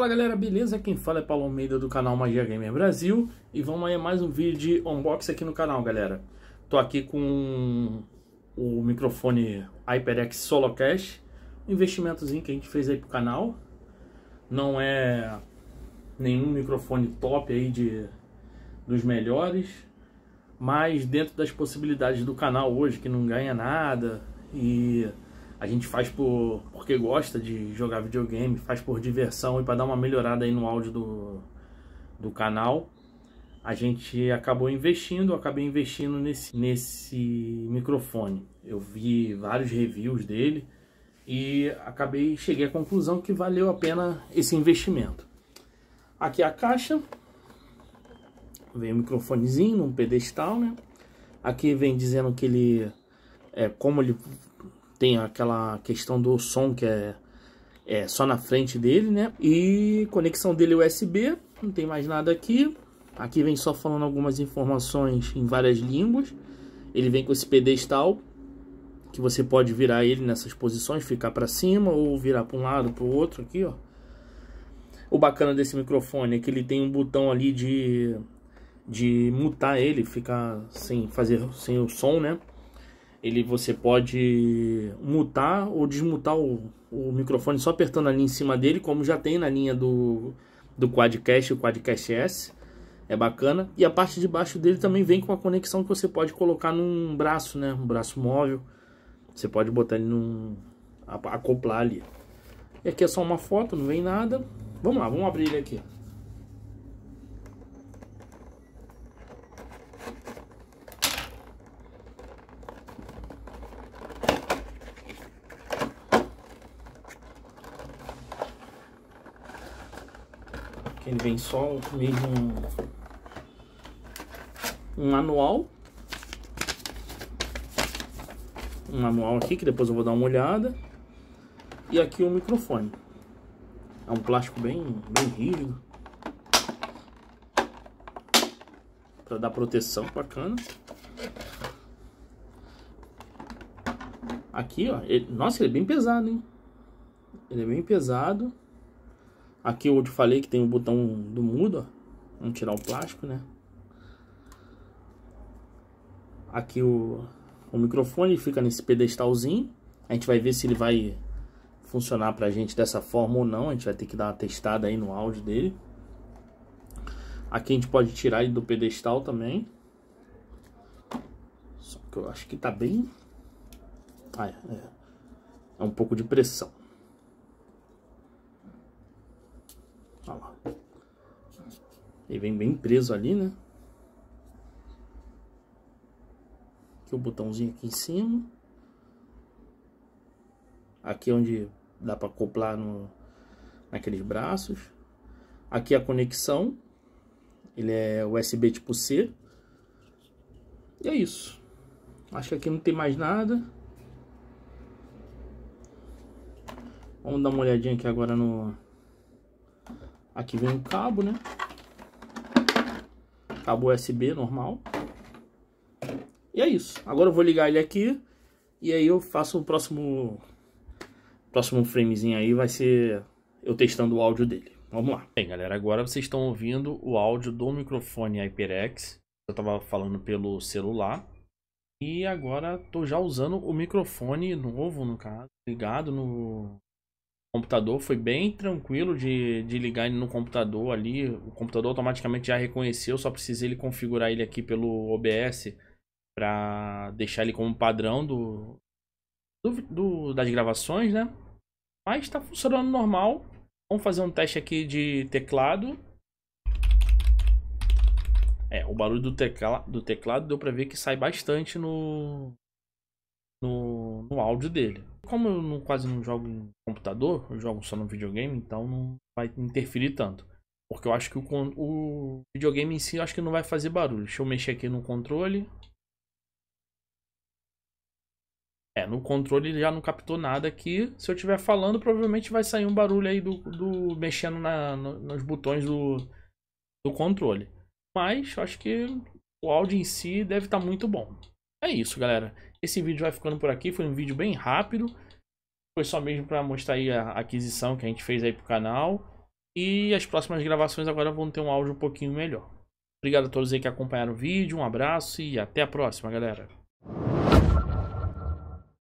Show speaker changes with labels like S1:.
S1: Fala galera, beleza? Quem fala é Paulo Almeida do canal Magia Gamer Brasil e vamos aí a mais um vídeo de unboxing aqui no canal, galera. Tô aqui com o microfone HyperX Solocast, um investimentozinho que a gente fez aí pro canal. Não é nenhum microfone top aí de dos melhores, mas dentro das possibilidades do canal hoje que não ganha nada e a gente faz por porque gosta de jogar videogame, faz por diversão e para dar uma melhorada aí no áudio do, do canal. A gente acabou investindo, acabei investindo nesse, nesse microfone. Eu vi vários reviews dele e acabei cheguei à conclusão que valeu a pena esse investimento. Aqui é a caixa, vem o microfonezinho num pedestal, né? Aqui vem dizendo que ele é como ele tem aquela questão do som que é, é só na frente dele, né? E conexão dele é USB, não tem mais nada aqui. Aqui vem só falando algumas informações em várias línguas. Ele vem com esse pedestal que você pode virar ele nessas posições, ficar para cima ou virar para um lado, para o outro aqui, ó. O bacana desse microfone é que ele tem um botão ali de de mutar ele, ficar sem fazer sem o som, né? ele você pode mutar ou desmutar o, o microfone só apertando ali em cima dele, como já tem na linha do, do Quadcast, o Quadcast S. É bacana. E a parte de baixo dele também vem com a conexão que você pode colocar num braço, né? Um braço móvel. Você pode botar ele num... acoplar ali. E aqui é só uma foto, não vem nada. Vamos lá, vamos abrir ele aqui. Ele vem só meio um, um manual. Um manual aqui, que depois eu vou dar uma olhada. E aqui o um microfone. É um plástico bem, bem rígido. Pra dar proteção, bacana. Aqui, ó. Ele, nossa, ele é bem pesado, hein? Ele é bem pesado. Aqui eu te falei que tem o botão do mudo, ó. Vamos tirar o plástico, né? Aqui o, o microfone fica nesse pedestalzinho. A gente vai ver se ele vai funcionar pra gente dessa forma ou não. A gente vai ter que dar uma testada aí no áudio dele. Aqui a gente pode tirar ele do pedestal também. Só que eu acho que tá bem... Ah, é. é um pouco de pressão. Ele vem bem preso ali, né? Aqui o botãozinho aqui em cima. Aqui é onde dá para acoplar no, naqueles braços. Aqui é a conexão. Ele é USB tipo C. E é isso. Acho que aqui não tem mais nada. Vamos dar uma olhadinha aqui agora no... Aqui vem o cabo, né? cabo USB normal. E é isso. Agora eu vou ligar ele aqui e aí eu faço o próximo próximo framezinho aí vai ser eu testando o áudio dele. Vamos lá. Bem, galera, agora vocês estão ouvindo o áudio do microfone HyperX. Eu estava falando pelo celular. E agora estou já usando o microfone novo, no caso, ligado no computador, foi bem tranquilo de, de ligar ele no computador ali, o computador automaticamente já reconheceu, só precisei ele configurar ele aqui pelo OBS para deixar ele como padrão do, do, do, das gravações, né? Mas está funcionando normal. Vamos fazer um teste aqui de teclado. É, o barulho do, tecla, do teclado deu para ver que sai bastante no, no, no áudio dele. Como eu não, quase não jogo em computador, eu jogo só no videogame, então não vai interferir tanto. Porque eu acho que o, o videogame em si eu acho que não vai fazer barulho. Deixa eu mexer aqui no controle. É, no controle ele já não captou nada aqui. Se eu estiver falando, provavelmente vai sair um barulho aí do, do mexendo na, no, nos botões do, do controle. Mas eu acho que o áudio em si deve estar tá muito bom. É isso, galera. Esse vídeo vai ficando por aqui, foi um vídeo bem rápido. Foi só mesmo para mostrar aí a aquisição que a gente fez aí pro canal. E as próximas gravações agora vão ter um áudio um pouquinho melhor. Obrigado a todos aí que acompanharam o vídeo, um abraço e até a próxima, galera.